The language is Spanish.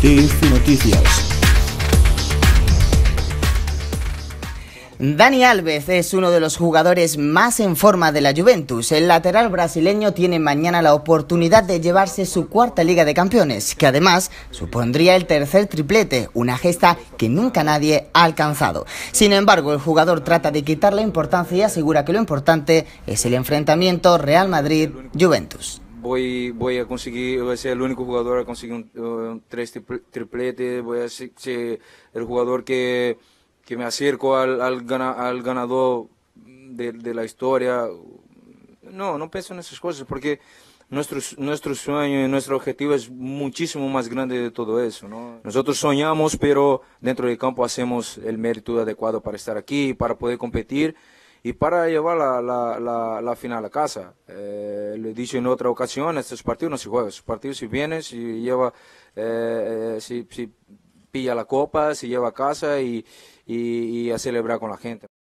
Noticias. Dani Alves es uno de los jugadores más en forma de la Juventus. El lateral brasileño tiene mañana la oportunidad de llevarse su cuarta Liga de Campeones, que además supondría el tercer triplete, una gesta que nunca nadie ha alcanzado. Sin embargo, el jugador trata de quitar la importancia y asegura que lo importante es el enfrentamiento Real Madrid-Juventus voy, a conseguir, voy a ser el único jugador a conseguir un, tres triplete, voy a ser, el jugador que, que me acerco al, al, ganador de, la historia. No, no pienso en esas cosas porque nuestro, nuestro sueño y nuestro objetivo es muchísimo más grande de todo eso. Nosotros soñamos, pero dentro del campo hacemos el mérito adecuado para estar aquí, para poder competir y para llevar la, la, la, final a casa. Eh, lo he dicho en otra ocasión, estos partidos no se juegan, estos partidos si vienen, si lleva, eh, eh, si, pilla la copa, se lleva a casa y, y a celebrar con la gente.